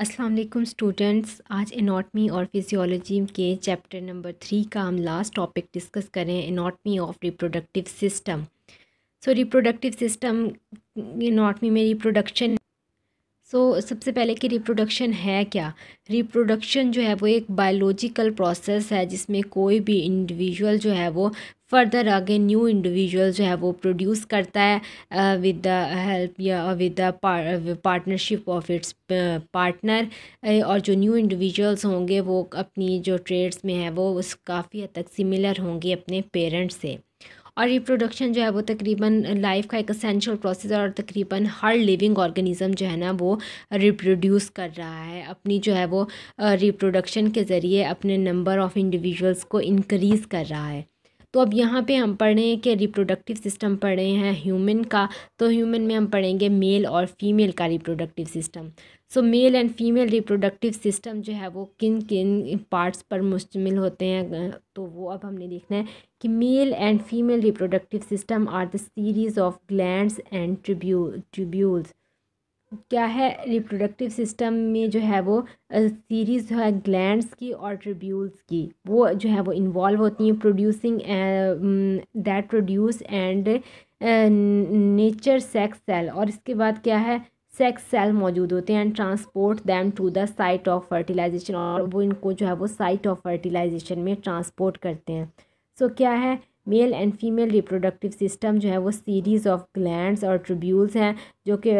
अस्सलाम वालेकुम स्टूडेंट्स आज एनाटमी और फिजियोलॉजी के चैप्टर नंबर थ्री का हम लास्ट टॉपिक डिस्कस करें anatomy of reproductive system so reproductive system anatomy में रिप्रोडक्शन सो so, सबसे पहले कि रिप्रोडक्शन है क्या रिप्रोडक्शन जो है वो एक बायोलॉजिकल प्रोसेस है जिसमें कोई भी इंडिविजुअल जो है वो फर्दर आगे न्यू इंडिविजुअल जो है वो प्रोड्यूस करता है विद द हेल्प या with the partnership of its partner और जो न्यू इंडिविजुअल्स होंगे वो अपनी जो ट्रेड्स में है वो उस काफ़ी हद तक सिमिलर होंगे अपने पेरेंट्स से और रिप्रोडक्शन जो है वो तकरीबन लाइफ का एक असेंशियल प्रोसेस और तकरीबन हर लिविंग ऑर्गेनिज़म जो है ना वो रिप्रोड्यूस कर रहा है अपनी जो है वो रिप्रोडक्शन के ज़रिए अपने नंबर ऑफ़ इंडिविजुअल्स को इनक्रीज़ कर रहा है तो अब यहाँ पे हम पढ़ें हैं कि रिप्रोडक्टिव सिस्टम पढ़े हैं ह्यूमन का तो ह्यूमन में हम पढ़ेंगे मेल और फीमेल का reproductive system so male and female reproductive system जो है वो किन किन पार्ट्स पर मुश्तमिल होते हैं तो वो अब हमने देखना है कि male and female reproductive system are the series of gland and ट्रिब्यू ट्रिब्यूल्स क्या है रिप्रोडक्टिव सिस्टम में जो है वो सीरीज़ है ग्लैंड की और ट्रिब्यूल्स की वो जो है वो इन्वॉल्व होती हैं producing that produce and mature sex cell और इसके बाद क्या है सेक्स सेल मौजूद होते हैं and transport them to the site of fertilization और वो इनको जो है वो साइट ऑफ फर्टिलाइजेशन में ट्रांसपोर्ट करते हैं सो so, क्या है male and female reproductive system जो है वो सीरीज़ ऑफ ग्लैंड्स और ट्रिब्यूल्स हैं जो कि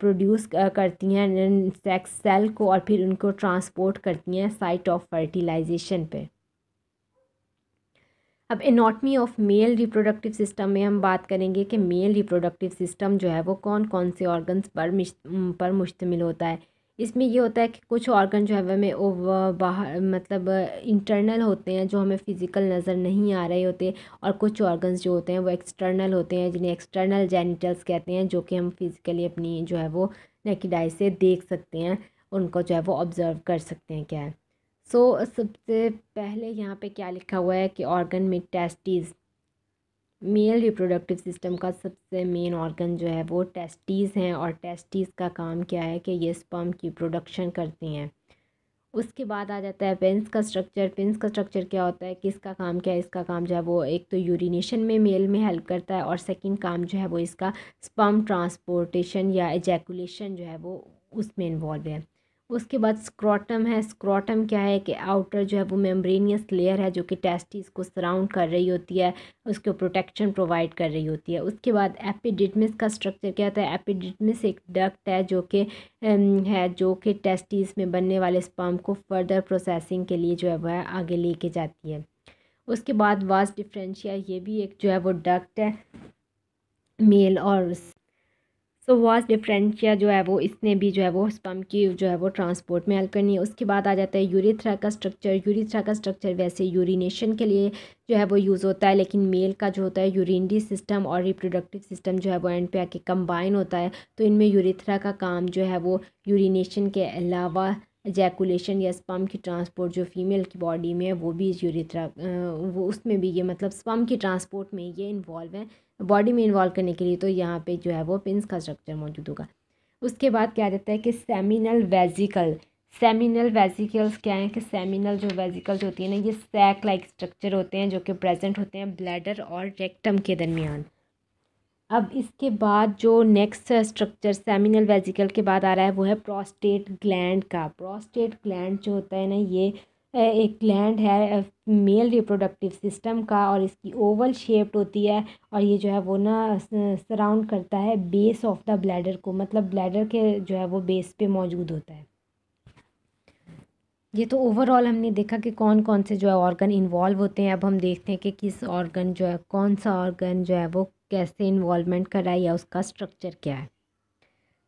प्रोड्यूस करती हैं सेक्स सेल को और फिर उनको ट्रांसपोर्ट करती हैं साइट ऑफ फर्टिलाइजेशन पर अब anatomy of male reproductive system में हम बात करेंगे कि मेल रिप्रोडक्टिव सिस्टम जो है वो कौन कौन से ऑर्गन्स पर पर मुश्तमिल होता है इसमें ये होता है कि कुछ ऑर्गन जो है वह हमें बाहर मतलब इंटरनल होते हैं जो हमें फ़िज़िकल नज़र नहीं आ रहे होते और कुछ ऑर्गन्स जो होते हैं वो एक्सटर्नल होते हैं जिन्हें एक्सटर्नल जेनिटल्स कहते हैं जो कि हम फिज़िकली अपनी जो है वो नेकिडाई से देख सकते हैं उनको जो है वो ऑब्ज़र्व कर सकते हैं क्या है सो so, सबसे पहले यहाँ पे क्या लिखा हुआ है कि ऑर्गन में टेस्टीज़ मेल रिप्रोडक्टिव सिस्टम का सबसे मेन ऑर्गन जो है वो टेस्टीज़ हैं और टेस्टीज़ का काम क्या है कि ये स्पर्म की प्रोडक्शन करती हैं उसके बाद आ जाता है पेंस का स्ट्रक्चर पेंस का स्ट्रक्चर क्या होता है किसका काम क्या है इसका काम जो है वो एक तो यूरिनेशन में मेल में हेल्प करता है और सेकंड काम जो है वो इसका स्पम ट्रांसपोर्टेशन या एजैकुलेशन जो है वो उसमें इन्वॉल्व है उसके बाद स्क्रॉटम है स्क्रॉटम क्या है कि आउटर जो है वो मेम्ब्रेनियस लेयर है जो कि टेस्टिस को सराउंड कर रही होती है उसके प्रोटेक्शन प्रोवाइड कर रही होती है उसके बाद एपिडिडमिस का स्ट्रक्चर क्या होता है एपिडिडमिस एक डक्ट है जो कि है जो कि टेस्टिस में बनने वाले स्पर्म को फर्दर प्रोसेसिंग के लिए जो है वह आगे लेके जाती है उसके बाद वास डिफ्रेंशिया ये भी एक जो है वो डक्ट है मेल और सो वॉस डिफ्रेंशिया जो है वो इसने भी जो है वो स्पम की जो है वो ट्रांसपोर्ट में हेल्प करनी है उसके बाद आ जाता है यूरीथ्रा का स्ट्रक्चर यूरीथ्रा का स्ट्रक्चर वैसे यूरिनेशन के लिए जो है वो यूज़ होता है लेकिन मेल का जो होता है यूरिनरी सिस्टम और रिप्रोडक्टिव सिस्टम जो है वो एंड पे आके कंबाइन होता है तो इनमें यूरीथ्रा का काम जो है वो यूरिनेशन के अलावा जैकुलेशन या स्पम की ट्रांसपोर्ट जो फीमेल की बॉडी में है वो भी यूरीथ्रा वो उसमें भी ये मतलब स्पम की ट्रांसपोर्ट में ये इन्वॉल्व है बॉडी में इन्वॉल्व करने के लिए तो यहाँ पे जो है वो पिंस का स्ट्रक्चर मौजूद होगा उसके बाद क्या जाता है कि सेमिनल वेजिकल सेमिनल वेजिकल्स क्या हैं कि सेमिनल जो वेजिकल्स होती है ना ये सैक लाइक स्ट्रक्चर होते हैं जो कि प्रेजेंट होते हैं ब्लैडर और रेक्टम के दरमियान अब इसके बाद जो नेक्स्ट स्ट्रक्चर सेमिनल वेजिकल के बाद आ रहा है वो है प्रोस्टेट ग्लैंड का प्रोस्टेट ग्लैंड जो होता है ना ये एक ग्लैंड है मेल रिप्रोडक्टिव सिस्टम का और इसकी ओवल शेप्ड होती है और ये जो है वो ना सराउंड करता है बेस ऑफ द ब्लैडर को मतलब ब्लैडर के जो है वो बेस पे मौजूद होता है ये तो ओवरऑल हमने देखा कि कौन कौन से जो है ऑर्गन इन्वॉल्व होते हैं अब हम देखते हैं कि किस ऑर्गन जो है कौन सा ऑर्गन जो है वो कैसे इन्वॉलमेंट करा है या उसका स्ट्रक्चर क्या है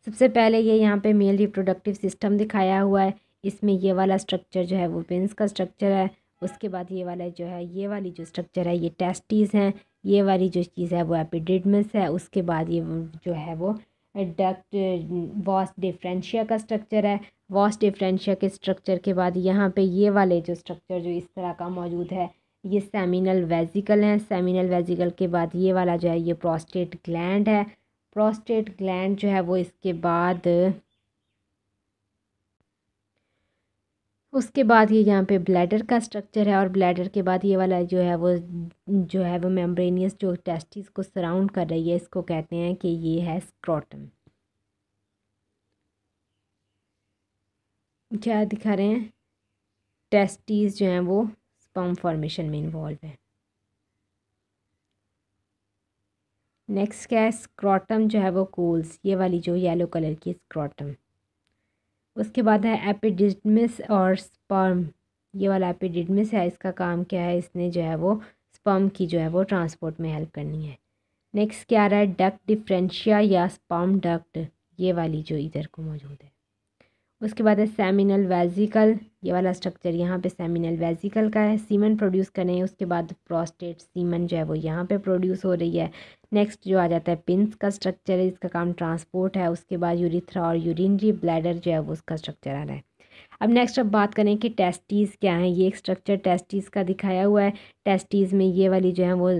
सबसे पहले ये यहाँ पे मेल रिप्रोडक्टिव सिस्टम दिखाया हुआ है इसमें ये वाला स्ट्रक्चर जो है वो वेंस का स्ट्रक्चर है उसके बाद ये वाला जो है ये वाली जो स्ट्रक्चर है ये टेस्टीज़ हैं ये वाली जो चीज़ है वो एपिडिडमस है उसके बाद ये जो है वो डक्ट वॉस डिफ्रेंशिया का स्ट्रक्चर है वॉस डिफ्रेंशिया के स्ट्रक्चर के बाद यहाँ पे ये वाले जो स्ट्रक्चर जो इस तरह का मौजूद है ये सेमिनल वेजिकल हैं सेमिनल वेजिकल के बाद ये वाला जो है ये प्रोस्टेट ग्लैंड है प्रोस्टेट ग्लैंड जो है वो इसके बाद उसके बाद ये यहाँ पे ब्लैडर का स्ट्रक्चर है और ब्लैडर के बाद ये वाला जो है वो जो है वो मेम्ब्रेनियस जो टेस्टिस को सराउंड कर रही है इसको कहते हैं कि ये है स्क्रॉटम क्या दिखा रहे हैं टेस्टीज जो हैं वो स्पम फॉर्मेशन में इन्वॉल्व है नेक्स्ट क्या है स्क्रॉटम जो है वो कोल्स ये वाली जो येलो कलर की स्क्रॉटम उसके बाद है एपिडिडमिस और स्पर्म ये वाला एपिडिडमिस है इसका काम क्या है इसने जो है वो स्पर्म की जो है वो ट्रांसपोर्ट में हेल्प करनी है नेक्स्ट क्या आ रहा है डक डिफ्रेंशिया या स्पर्म डक्ट ये वाली जो इधर को मौजूद है उसके बाद है सेमिनल वेजिकल ये वाला स्ट्रक्चर यहाँ पे सेमिनल वेजिकल का है सीमन प्रोड्यूस हैं उसके बाद प्रोस्टेट सीमन जो है वो यहाँ पे प्रोड्यूस हो रही है नेक्स्ट जो आ जाता है पिंस का स्ट्रक्चर है इसका काम ट्रांसपोर्ट है उसके बाद यूरिथ्रा और यूरिनरी ब्लैडर जो है वो उसका स्ट्रक्चर आ रहा है अब नेक्स्ट अब बात करें कि टेस्टीज़ क्या है ये एक स्ट्रक्चर टेस्टीज़ का दिखाया हुआ है टेस्टीज़ में ये वाली जो है वो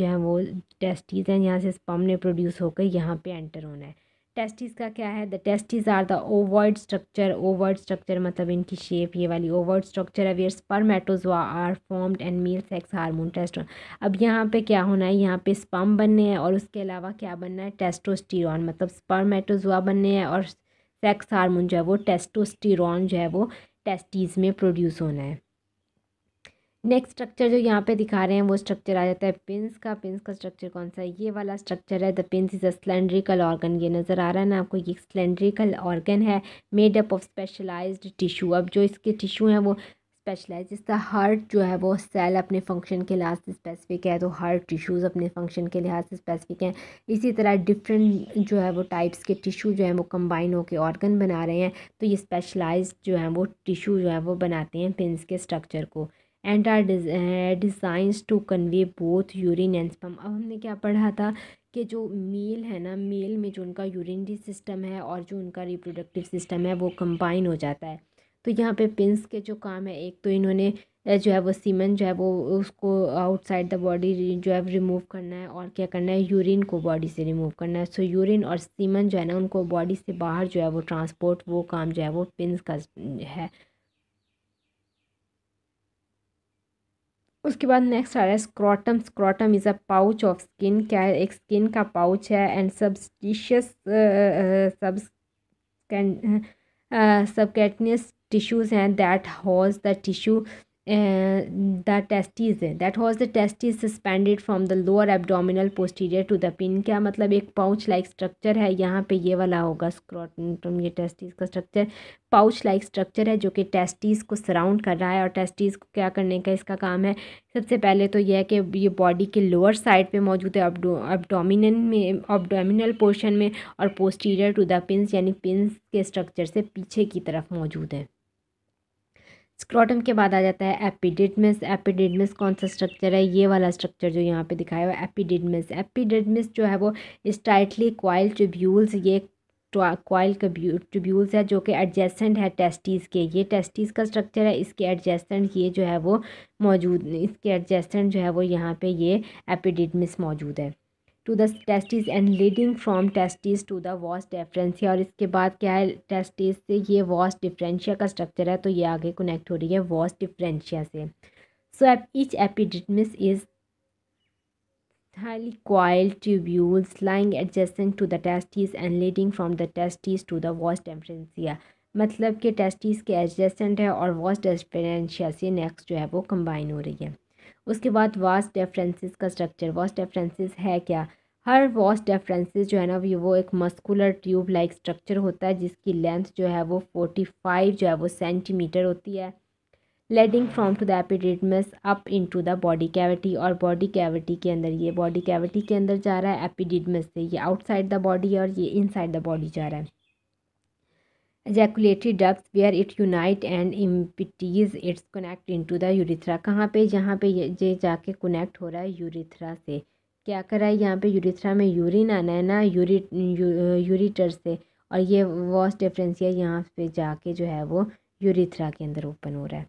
जो है वो टेस्टीज़ हैं यहाँ से स्पम ने प्रोड्यूस होकर यहाँ पे एंटर होना है टेस्टिस का क्या है the testis are the ovoid structure ovoid structure मतलब इनकी शेप ये वाली ovoid structure where spermatozoa are formed and male sex hormone test अब यहाँ पे क्या होना है यहाँ पे स्पम बनने हैं और उसके अलावा क्या बनना है टेस्टोस्टिरॉन मतलब स्पर्मेटोजोआ बनने हैं और सेक्स हार्मोन जो है वो टेस्टोस्टिरॉन जो है वो टेस्टीज़ में प्रोड्यूस होना है नेक्स्ट स्ट्रक्चर जो यहाँ पे दिखा रहे हैं वो स्ट्रक्चर आ जाता है पिंस का पिंस का स्ट्रक्चर कौन सा है ये वाला स्ट्रक्चर है the penis is a cylindrical organ ये नज़र आ रहा है ना आपको ये स्लेंड्रिकल ऑर्गन है made up of specialized tissue अब जो इसके टिश्यू हैं वो स्पेशलाइज जिसका हार्ट जो है वो सेल अपने फंक्शन के लिहाज से स्पेसिफिक है तो हार्ट टिश्यूज़ अपने फंक्शन के लिहाज से स्पेसिफिक हैं इसी तरह डिफरेंट जो है वो टाइप्स के टिश्यू जो है वो कंबाइन होकर ऑर्गन बना रहे हैं तो ये स्पेशलाइज जो है वो टिश्यू जो है वो बनाते हैं पिंस के स्ट्रक्चर को and are designs to convey both urine and sperm अब हमने क्या पढ़ा था कि जो मेल है ना मेल में जो उनका यूरिनरी सिस्टम है और जो उनका रिप्रोडक्टिव सिस्टम है वो कंबाइन हो जाता है तो यहाँ पे पिंस के जो काम है एक तो इन्होंने eh, जो है वो सीमन जो है वो उसको आउटसाइड द बॉडी जो है रिमूव करना है और क्या करना है यूरिन को बॉडी से रिमूव करना है सो यूरिन और सीमन जो है ना उनको बॉडी से बाहर जो है वो ट्रांसपोर्ट वो काम जो है वो पिंस का mm, है उसके बाद नेक्स्ट आ रहा है scrotum scrotum is a pouch of skin क्या एक स्किन का पाउच है एंड सबस्टिशियस सब सब कैटनियस टिश्यूज़ हैं दैट हॉज the tissue the testis that was the testis suspended from the lower abdominal posterior to the penis क्या मतलब एक पाउच लाइक स्ट्रक्चर है यहाँ पे ये वाला होगा स्क्रॉटम ये टेस्टिस का स्ट्रक्चर पाउच लाइक स्ट्रक्चर है जो कि टेस्टिस को सराउंड कर रहा है और टेस्टिस को क्या करने का इसका काम है सबसे पहले तो यह है कि ये बॉडी के लोअर साइड पे मौजूद है अबडोमिनल में अबडोमिनल पोर्शन में और पोस्टीरियर टू द पिन यानी पिन के स्ट्रक्चर से पीछे की तरफ मौजूद है स्क्रॉटम के बाद आ जाता है एपिडिडमिस एपिडिडमिस कौन सा स्ट्रक्चर है ये वाला स्ट्रक्चर जो यहाँ पे दिखाया हुआ है एपिडिडमिस एपिडिडमिस जो है वो स्टाइटली क्वाइल ट्यूब्यूल्स ये क्वाइल ट्यूब्यूल्स है जो कि एडजेसेंट है टेस्टिस के ये टेस्टिस का स्ट्रक्चर है इसके एडजेसेंट ये जो है वो मौजूद इसके एडजेसेंट जो है वो यहाँ पर ये एपिडिडमिस मौजूद है to the testis and leading from testis to the vas deferentia और इसके बाद क्या है टेस्टिस से ये वॉस डिफरेंशिया का स्ट्रक्चर है तो ये आगे कनेक्ट हो रही है वॉस डिफरेंशिया से so each epididymis is highly coiled tubules lying adjacent to the testis and leading from the testis to the vas deferentia मतलब कि टेस्टिस के एडजस्टेंट है और वॉस डिफ्रेंशिया से नेक्स्ट जो है वो कम्बाइन हो रही है उसके बाद वास डेफ्रेंसिस का स्ट्रक्चर वास डेफ्रेंसिस है क्या हर वास डेफ्रेंसिस जो है ना वो एक मस्कुलर ट्यूब लाइक स्ट्रक्चर होता है जिसकी लेंथ जो है वो फोर्टी फाइव जो है वो सेंटीमीटर होती है leading from to the epididymis up into the body cavity और बॉडी कैविटी के अंदर ये बॉडी कैविटी के अंदर जा रहा है एपिडिडमस से ये आउटसाइड द बॉडी और ये इनसाइड द बॉडी जा रहा है ejaculatory ducts where it unite and empties its connect into the urethra कहाँ पे जहाँ पे ये जाके कनेक्ट हो रहा है यूरिथ्रा से क्या करा है यहाँ पे यूरिथ्रा में यूरिन आना है ना यूरि यूरिटर से और ये वॉस डिफ्रेंसिया यहाँ पे जाके जो है वो यूरिथ्रा के अंदर ओपन हो रहा है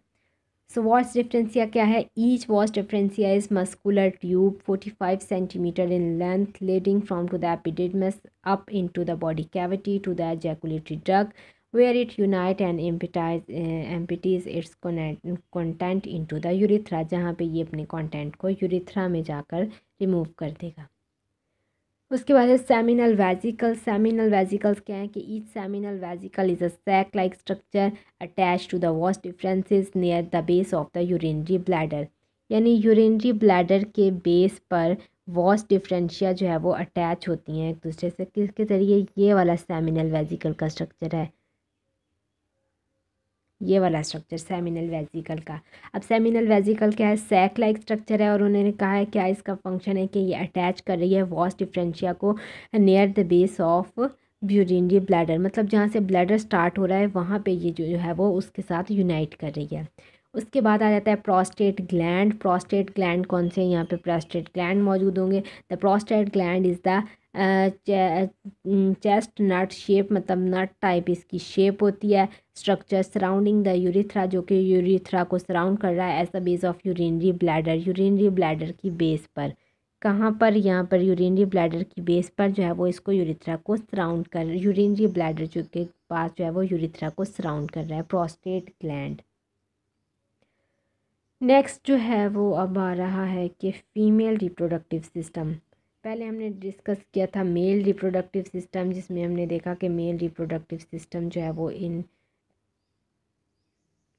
सो वॉस डिफ्रेंसिया क्या है each vas deferentia is muscular tube forty five centimetre in length leading from to the epididymis up into the body cavity to the ejaculatory ड्रग where it unite and empties eh, empties its content into the urethra जहाँ पर ये अपने content को urethra में जाकर remove कर देगा उसके बाद है सेमिनल वेजिकल सेमिनल वेजिकल्स क्या है कि each seminal vesicle is a sac like structure attach to the vas deferens near the base of the urinary bladder यानी यूरिनरी ब्लैडर के बेस पर वॉस डिफ्रेंशिया जो है वो अटैच होती हैं एक दूसरे से किसके ज़रिए ये वाला सेमिनल वेजिकल का स्ट्रक्चर है ये वाला स्ट्रक्चर सेमिनल वेजिकल का अब सेमिनल वेजिकल क्या है सैक लाइक स्ट्रक्चर है और उन्होंने कहा है क्या इसका फंक्शन है कि ये अटैच कर रही है वॉस डिफ्रेंशिया को near the base of urinary bladder मतलब जहाँ से ब्लैडर स्टार्ट हो रहा है वहाँ पे ये जो है वो उसके साथ यूनाइट कर रही है उसके बाद आ जाता है प्रोस्टेट ग्लैंड प्रोस्टेट ग्लैंड कौन से यहाँ पे प्रोस्टेट ग्लैंड मौजूद होंगे the prostate gland is the chestnut shape मतलब नट टाइप इसकी शेप होती है स्ट्रक्चर सराउंडिंग द यूरिथ्रा जो कि यूरिथ्रा को सराउंड कर रहा है as a base of urinary bladder urinary bladder की बेस पर कहाँ पर यहाँ पर यूरिनरी ब्लैडर की बेस पर जो है वो इसको यूरिथ्रा को सराउंड कर यूरिनरी ब्लैडर जो के पास जो है वो यूरिथ्रा को सराउंड कर रहा है प्रोस्टेट ग्लैंड नेक्स्ट जो है वो अब आ रहा है कि फ़ीमेल रिप्रोडक्टिव सिस्टम पहले हमने डिस्कस किया था मेल रिप्रोडक्टिव सिस्टम जिसमें हमने देखा कि मेल रिप्रोडक्टिव सिस्टम जो है वो इन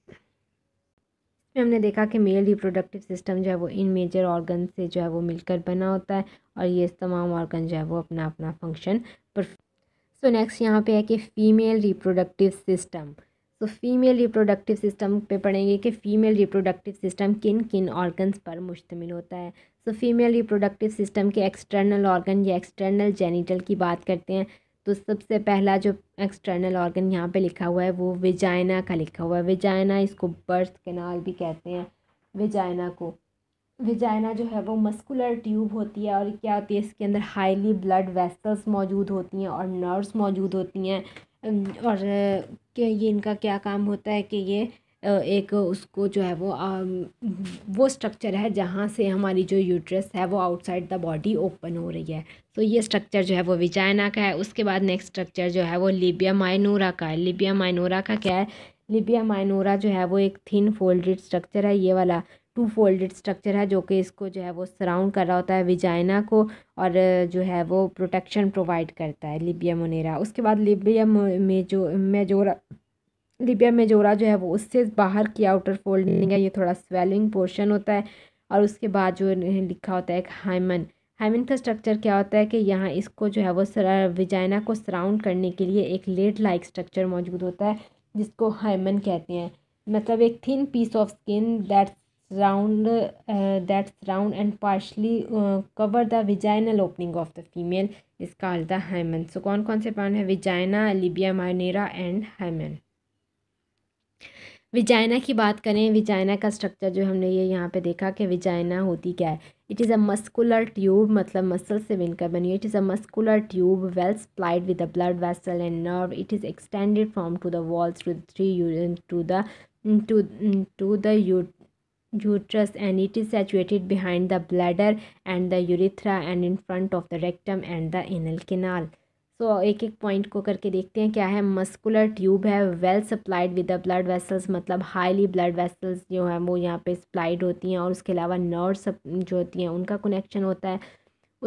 इसमें हमने देखा कि मेल रिप्रोडक्टिव सिस्टम जो है वो इन मेजर ऑर्गन से जो है वो मिलकर बना होता है और ये तमाम ऑर्गन जो है वो अपना अपना फंक्शन पर सो नेक्स्ट यहाँ पे है कि female reproductive system so female reproductive system पे पढ़ेंगे कि फ़ीमेल रिप्रोडक्टिव सिस्टम किन किन ऑर्गन्स पर मुश्तमिल होता है सो फीमेल रिप्रोडक्टिव सिस्टम के एक्सटर्नल ऑर्गन या एक्सटर्नल जेनिटल की बात करते हैं तो सबसे पहला जो एक्सटर्नल ऑर्गन यहाँ पे लिखा हुआ है वो विजाइना का लिखा हुआ है विजाइना इसको बर्थ कैनाल भी कहते हैं विजाइना को विजाइना जो है वो मस्कुलर ट्यूब होती है और क्या होती है इसके अंदर हाईली ब्लड वेसल्स मौजूद होती हैं और नर्व्स मौजूद होती हैं और ये इनका क्या काम होता है कि ये एक उसको जो है वो वो स्ट्रक्चर है जहाँ से हमारी जो यूट्रस है वो आउटसाइड द बॉडी ओपन हो रही है तो ये स्ट्रक्चर जो है वो विजाइना का है उसके बाद नेक्स्ट स्ट्रक्चर जो है वो लिबिया माइनोरा का है लिबिया माइनोरा का क्या है लिबिया माइनोरा जो है वो एक थिन फोल्डेड स्ट्रक्चर है ये वाला टू फोल्डेड स्ट्रक्चर है जो कि इसको जो है वो सराउंड कर रहा होता है विजाइना को और जो है वो प्रोटेक्शन प्रोवाइड करता है लिबिया मोनेरा उसके बाद लिबिया में जो मेजोरा लिबिया मेजोरा जो है वो उससे बाहर की आउटर फोल्डिंग है ये थोड़ा स्वेलिंग पोर्शन होता है और उसके बाद जो लिखा होता है एक हाइमन हाइमन का स्ट्रक्चर क्या होता है कि यहाँ इसको जो है वो विजाइना को सराउंड करने के लिए एक लेड लाइक स्ट्रक्चर मौजूद होता है जिसको हाइमन कहते हैं मतलब एक thin piece of skin that's round uh, that's round and partially uh, cover the vaginal opening of the female is called the hymen so कौन कौन से प्राण है vagina labia marinera and hymen vagina की बात करें विजाइना का structure जो हमने ये यहाँ पे देखा कि विजाइना होती क्या है it is a muscular tube मतलब मसल से मिलकर बनी it is a muscular tube well supplied with the blood vessel and nerve it is extended from to the walls to the three to the to to the uterus and it is situated behind the bladder and the urethra and in front of the rectum and the anal canal so एक एक point को करके देखते हैं क्या है muscular tube है well supplied with the blood vessels मतलब हाईली ब्लड वेसल्स जो है वो यहाँ पे सप्लाइड होती हैं और उसके अलावा नर्व्स जो होती हैं उनका कनेक्शन होता है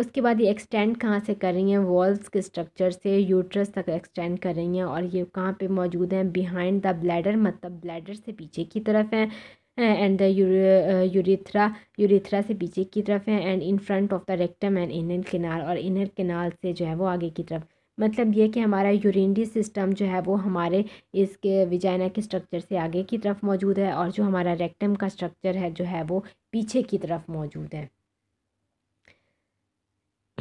उसके बाद ये एक्सटेंड कहाँ से कर रही हैं वॉल्स के स्ट्रक्चर से यूट्रस तक एक्सटेंड कर रही हैं और ये कहाँ पे मौजूद हैं बिहाइंड द ब्लैडर मतलब ब्लैडर से पीछे की तरफ हैं एंड यूरिथ्रा यूरिथ्रा से पीछे की तरफ है and in front of the rectum and inner किनार और इनर किनार से जो है वो आगे की तरफ मतलब ये कि हमारा यूरिनरी सिस्टम जो है वो हमारे इसके विजाइना के स्ट्रक्चर से आगे की तरफ मौजूद है और जो हमारा रेक्टम का स्ट्रक्चर है जो है वो पीछे की तरफ मौजूद है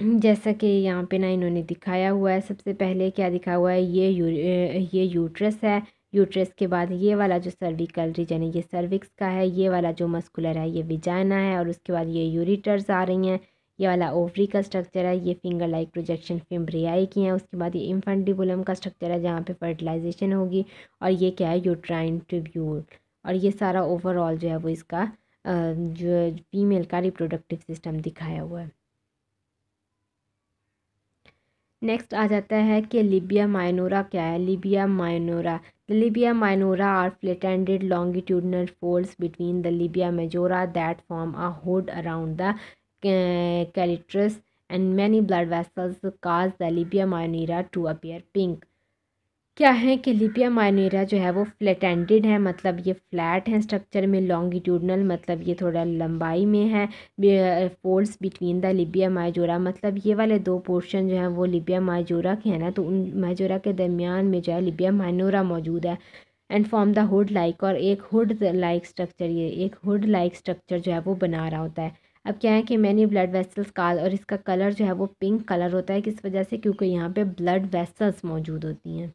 जैसा कि यहाँ पे ना इन्होंने दिखाया हुआ है सबसे पहले क्या दिखा हुआ है ये यू, ये यूट्रस है यूट्रस के बाद ये वाला जो सर्विकल रीजन है ये सर्विक्स का है ये वाला जो मस्कुलर है ये विजाइना है और उसके बाद ये यूरिटर्स आ रही हैं ये वाला ओवरी का स्ट्रक्चर है ये फिंगर लाइक प्रोजेक्शन फिम्ब्रियाई की है उसके बाद ये इन्फेंटिबुलम का स्ट्रक्चर है जहाँ पे फर्टिलाइजेशन होगी और ये क्या है यूट्राइन ट्रिब्यूल और ये सारा ओवरऑल जो है वो इसका जो फीमेल का रिप्रोडक्टिव सिस्टम दिखाया हुआ है नेक्स्ट आ जाता है कि लिबिया माइनोरा क्या है labia minora The labia minora are flattened longitudinal folds between the labia majora that form a hood around the uh, and many blood vessels cause the labia minora to appear pink. क्या है कि लिपिया माइनेरा जो है वो flat ended है मतलब ये flat है स्ट्रक्चर में लॉन्गिट्यूडनल मतलब ये थोड़ा लंबाई में है folds between the labia majora मतलब ये वाले दो पोर्शन जो हैं वो लिबिया माइजोरा के हैं ना तो उन माइजोरा के दरमियान में जो है लिबिया माइनोरा मौजूद है and form the hood like और एक हुड लाइक स्ट्रक्चर ये एक हुड लाइक स्ट्रक्चर जो है वो बना रहा होता है अब क्या है कि मैनी ब्लड वेसल्स काल और इसका कलर जो है वो पिंक कलर होता है किस वजह से क्योंकि यहाँ पे ब्लड वेसल्स मौजूद होती हैं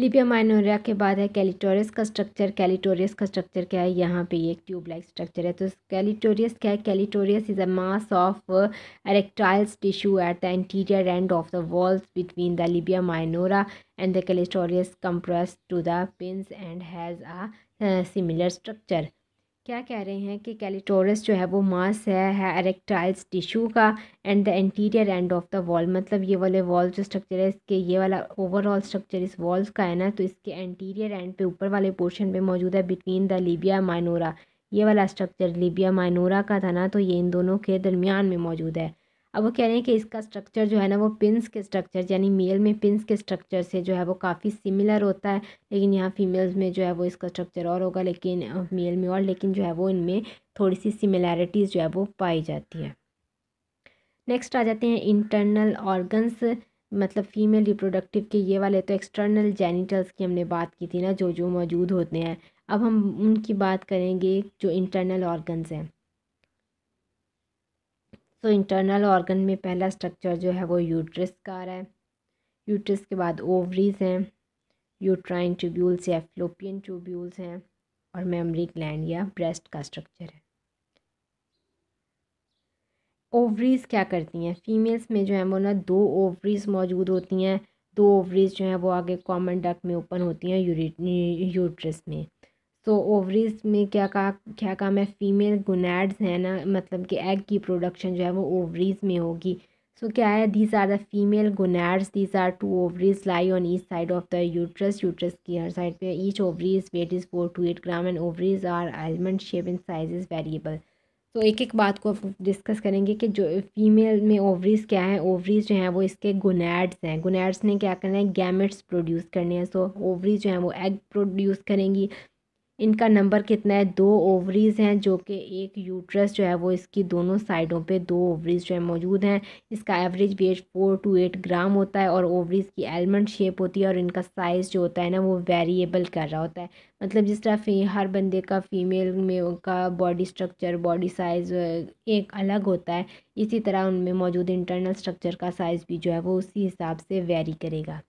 लिबिया माइनोरिया के बाद है कैलिटोरियस का स्ट्रक्चर कैलिटोरियस का स्ट्रक्चर क्या है यहाँ पे ये एक ट्यूब लाइक स्ट्रक्चर है तो कैलिटोरियस क्या है clitoris is a mass of erectiles tissue at the interior end of the walls between the labia minora and the clitoris compress to the penis and has a similar structure क्या कह रहे हैं कि कैलिटोरस जो है वो मास है है एरेक्टाइल्स टिश्यू का and the interior end of the wall मतलब ये वाले वॉल जो स्ट्रक्चर है इसके ये वाला ओवरऑल स्ट्रक्चर इस वॉल्स का है ना तो इसके इंटीरियर एंड पे ऊपर वाले पोर्शन पे मौजूद है बिटवीन द लीबिया माइनोरा ये वाला स्ट्रक्चर लीबिया माइनोरा का था ना तो ये इन दोनों के दरमियान में मौजूद है अब वो कह रहे हैं कि इसका स्ट्रक्चर जो है ना वो पिंस के स्ट्रक्चर यानी मेल में पिंस के स्ट्रक्चर से जो है वो काफ़ी सिमिलर होता है लेकिन यहाँ फीमेल्स में जो है वो इसका स्ट्रक्चर और होगा लेकिन मेल में और लेकिन जो है वो इनमें थोड़ी सी सिमिलैरिटीज़ जो है वो पाई जाती है नेक्स्ट आ जाते हैं इंटरनल ऑर्गन्स मतलब फ़ीमेल रिप्रोडक्टिव के ये वाले तो एक्सटर्नल जेनिटल्स की हमने बात की थी ना जो जो मौजूद होते हैं अब हम उनकी बात करेंगे जो इंटरनल ऑर्गन्स हैं सो इंटरनल ऑर्गन में पहला स्ट्रक्चर जो है वो यूट्रस का आ रहा है यूट्रस के बाद ओवरीज हैं यूट्राइन ट्यूब्यूल्स या फ्लोपियन ट्यूब्यूल्स हैं और मेमरी ग्लैंड या ब्रेस्ट का स्ट्रक्चर है ओवरीज क्या करती हैं फीमेल्स में जो है वो ना दो ओवरीज मौजूद होती हैं दो ओवरीज जो हैं वो आगे कॉमन डक में ओपन होती हैं यूट्रस में तो ओवरीज में क्या का क्या काम है फीमेल गुनेड्स हैं ना मतलब कि एग की प्रोडक्शन जो है वो ओवरीज में होगी सो so, क्या है these are the female gonads these are two ovaries lie on each side of the uterus uterus की हर साइड पे each ovaries weight is four to eight gram and ovaries are almond shape in size variable तो एक एक बात को discuss करेंगे कि जो फीमेल में ओवरीज क्या है ओवरीज जो हैं वो इसके गुनेड्स हैं गुनेड्स ने क्या करना है गैमेट्स प्रोड्यूस करने हैं सो ओवरीज जो हैं वो एग प्रोड्यूस करेंगी इनका नंबर कितना है दो ओवरीज़ हैं जो कि एक यूट्रस जो है वो इसकी दोनों साइडों पे दो ओवरीज़ जो है मौजूद हैं इसका average weight four to eight gram होता है और ओवरीज़ की एलमंड शेप होती है और इनका साइज़ जो होता है ना वो वेरिएबल कर रहा होता है मतलब जिस तरह हर बंदे का फीमेल में उनका बॉडी स्ट्रक्चर बॉडी साइज़ एक अलग होता है इसी तरह उनमें मौजूद इंटरनल स्ट्रक्चर का साइज़ भी जो है वो उसी हिसाब से वेरी करेगा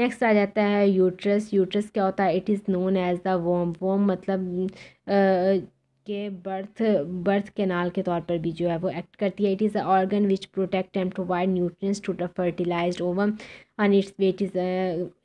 नेक्स्ट आ जाता है यूट्रस यूट्रस क्या होता है it is known as the womb womb मतलब के बर्थ बर्थ कैनाल के तौर पर भी जो है वो एक्ट करती है it is a organ which protect and provide nutrients to the fertilized ovum and its weight is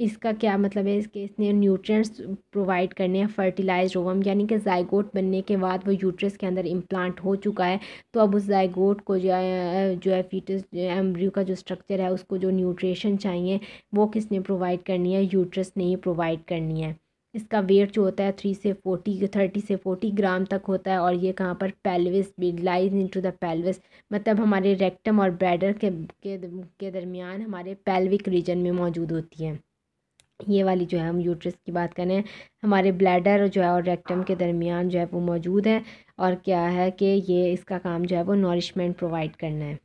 इसका क्या मतलब है इसके इसने न्यूट्रिएंट्स प्रोवाइड करने हैं फर्टिलाइज ओवम यानी कि जाइगोट बनने के बाद वो यूट्रस के अंदर इम्प्लांट हो चुका है तो अब उस जाइगोट को जो है जो है फीटस एम्ब्रियो का जो स्ट्रक्चर है उसको जो न्यूट्रिशन चाहिए वो किसने प्रोवाइड करनी है यूट्रस ने ही प्रोवाइड करनी है इसका वेट जो होता है थ्री से फोर्टी थर्टी से फोर्टी ग्राम तक होता है और ये कहाँ पर pelvis lies into the pelvis मतलब हमारे रेक्टम और ब्रैडर के के, के दरमियान हमारे पेल्विक रीजन में मौजूद होती है ये वाली जो है हम यूट्रस की बात करें हमारे ब्लैडर जो है और रेक्टम के दरमियान जो है वो मौजूद है और क्या है कि ये इसका काम जो है वो नॉरिशमेंट प्रोवाइड करना है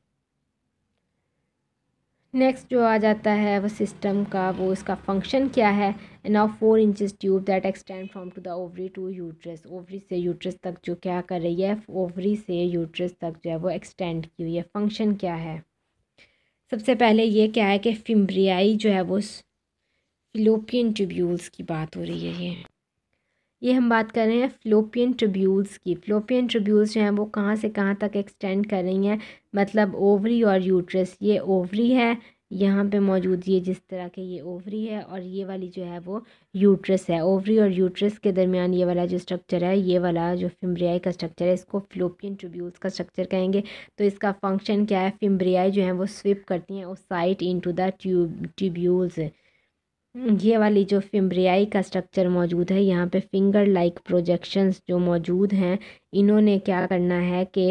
नेक्स्ट जो आ जाता है वो सिस्टम का वो इसका फंक्शन क्या है now four inches tube that extend from to the ovary to uterus ovary से यूट्रस तक जो क्या कर रही है ओवरी से यूट्रस तक जो है वो एक्सटेंड की हुई है फंक्शन क्या है सबसे पहले ये क्या है कि फिम्ब्रियाई जो है वो फिलोपियन ट्यूब्यूल्स की बात हो रही है ये ये हम बात कर रहे हैं फ़्लोपियन ट्रिब्यूल्स की फ़्लोपियन ट्रिब्यूल्स जो हैं वो कहाँ से कहाँ तक एक्सटेंड कर रही हैं मतलब ओवरी और यूट्रस ये ओवरी है यहाँ पे मौजूद ये जिस तरह के ये ओवरी है और ये वाली जो है वो यूट्रस है ओवरी और यूट्रस के दरमियान ये वाला जो स्ट्रक्चर है ये वाला जो फिम्ब्रियाई का स्ट्रक्चर है इसको फ्लोपियन ट्रिब्यूल्स का स्ट्रक्चर कहेंगे तो इसका फंक्शन क्या है फिम्ब्रियाई जो है वो स्विप करती हैं उस site to the tube tubules ये वाली जो फिम्ब्रियाई का स्ट्रक्चर मौजूद है यहाँ पे फिंगर लाइक प्रोजेक्शंस जो मौजूद हैं इन्होंने क्या करना है कि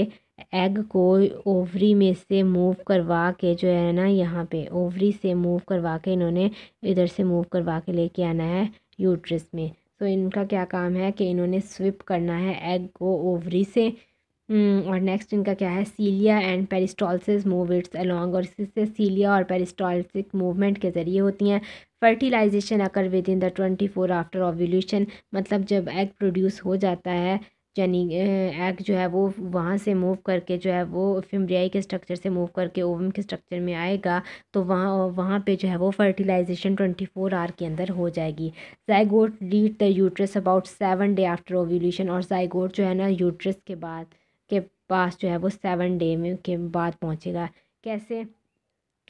एग को ओवरी में से मूव करवा के जो है ना यहाँ पे ओवरी से मूव करवा के इन्होंने इधर से मूव करवा के लेके आना है यूट्रस में तो इनका क्या काम है कि इन्होंने स्विप करना है एग को ओवरी से हम्म, और नेक्स्ट इनका क्या है cilia and peristalsis move its along और इससे सीलिया और पेरिस्टॉल्सिक मूवमेंट के ज़रिए होती हैं fertilization occur within the twenty four after ovulation मतलब जब एग प्रोड्यूस हो जाता है यानी एग जो है वो वहाँ से मूव करके जो है वो फिमरियाई के स्ट्रक्चर से मूव करके ओवम के स्ट्रक्चर में आएगा तो वहाँ वहाँ पे जो है वो फर्टिलाइजेशन ट्वेंटी फोर आवर के अंदर हो जाएगी zygote reach the uterus about seven day after ovulation और जाइगोट जो है ना यूट्रस के बाद पास जो है वो सेवन डे में के बाद पहुँचेगा कैसे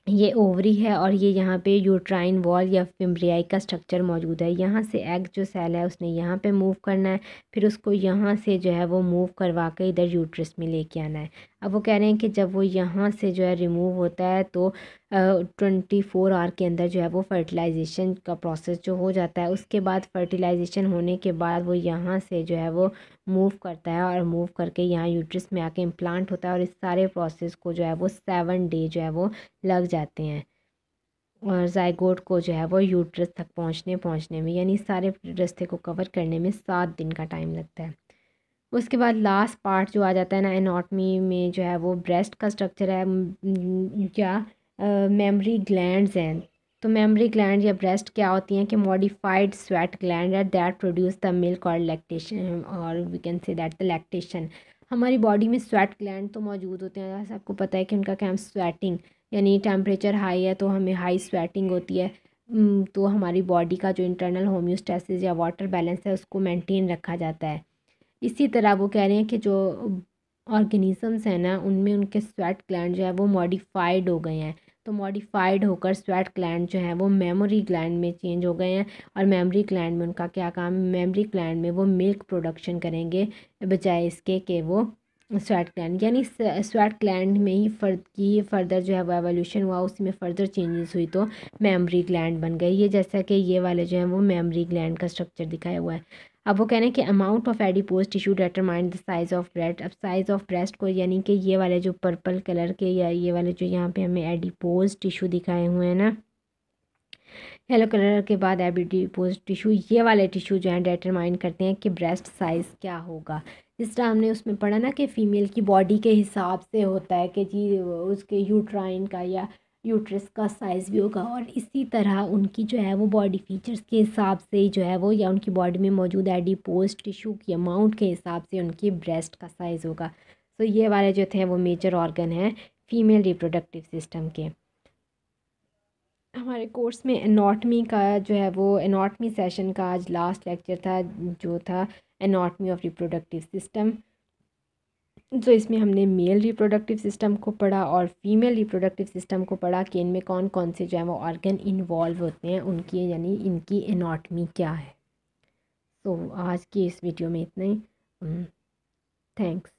ये ओवरी है और ये यहाँ पे यूट्राइन वॉल या फिम्ब्रियाई का स्ट्रक्चर मौजूद है यहाँ से एग जो सेल है उसने यहाँ पे मूव करना है फिर उसको यहाँ से जो है वो मूव करवा के इधर यूट्रस में लेके आना है अब वो कह रहे हैं कि जब वो यहाँ से जो है रिमूव होता है तो ट्वेंटी फोर आवर के अंदर जो है वो फर्टिलाइजेशन का प्रोसेस जो हो जाता है उसके बाद फर्टिलाइजेशन होने के बाद वो यहाँ से जो है वो मूव करता है और मूव करके यहाँ यूट्रस में आके इम्प्लांट होता है और इस सारे प्रोसेस को जो है वो सेवन डे जो है वो लग जाते हैं और जायगोट को जो है वो यूट्रस तक पहुँचने पहुँचने में यानी सारे रस्ते को कवर करने में सात दिन का टाइम लगता है उसके बाद लास्ट पार्ट जो आ जाता है ना एनाटमी में जो है वो ब्रेस्ट का स्ट्रक्चर है तो या मेमरी ग्लैंड हैं तो मेमरी ग्लैंड या ब्रेस्ट क्या होती हैं कि मॉडिफाइड स्वेट ग्लैंड है दैट प्रोड्यूस द मिल्क और लैक्टेशन और we can say that the lactation हमारी बॉडी में स्वेट ग्लैंड तो मौजूद होते हैं जैसे आपको पता है कि उनका क्या स्वेटिंग यानी टेम्परेचर हाई है तो हमें हाई स्वेटिंग होती है तो हमारी बॉडी का जो इंटरनल होम्योस्टेसिस या वाटर बैलेंस है उसको मेंटेन रखा जाता है इसी तरह वो कह रहे हैं कि जो ऑर्गेनिज़म्स हैं ना उनमें उनके स्वेट ग्लैंड जो है वो मॉडिफाइड हो गए हैं तो मॉडिफाइड होकर स्वेट ग्लैंड जो है वो मेमोरी ग्लैंड में चेंज हो गए हैं और मेमोरी ग्लैंड में उनका क्या काम है मेमोरी ग्लैंड में वो मिल्क प्रोडक्शन करेंगे बजाय इसके कि वो स्वेट ग्लैंड यानी स्वेट ग्लैंड में ही फर्द की फर्दर जो है वो एवोल्यूशन हुआ उसमें फर्दर चेंजेस हुई तो मेमोरी ग्लैंड बन गई ये जैसा कि ये वाले जो है वो मेमोरी ग्लैंड का स्ट्रक्चर दिखाया हुआ है अब वो कह रहे हैं कि amount of adipose tissue determine the size of breast अब साइज़ ऑफ ब्रेस्ट को यानी कि ये वाले जो पर्पल कलर के या ये वाले जो यहाँ पे हमें एडिपोज टिशू दिखाए हुए हैं ना येलो कलर के बाद एडिपोज टिश्यू ये वाले टिशू जो है डेटरमाइन करते हैं कि ब्रेस्ट साइज़ क्या होगा जिस तरह हमने उसमें पढ़ा ना कि फ़ीमेल की बॉडी के हिसाब से होता है कि जी उसके यूट्राइन का या यूट्रस का साइज़ भी होगा और इसी तरह उनकी जो है वो बॉडी फीचर्स के हिसाब से जो है वो या उनकी बॉडी में मौजूद पोस्ट टिश्यू की अमाउंट के हिसाब से उनके ब्रेस्ट का साइज़ होगा सो ये वाले जो थे वो मेजर ऑर्गन हैं फीमेल रिप्रोडक्टिव सिस्टम के हमारे कोर्स में एनाटमी का जो है वो एनाटमी सेशन का आज लास्ट लेक्चर था जो था एनाटमी ऑफ रिप्रोडक्टिव सिस्टम जो तो इसमें हमने मेल रिप्रोडक्टिव सिस्टम को पढ़ा और फीमेल रिप्रोडक्टिव सिस्टम को पढ़ा कि इनमें कौन कौन से जो है वो ऑर्गन इन्वॉल्व होते हैं उनकी यानी इनकी एनाटमी क्या है तो आज की इस वीडियो में इतना ही थैंक्स mm,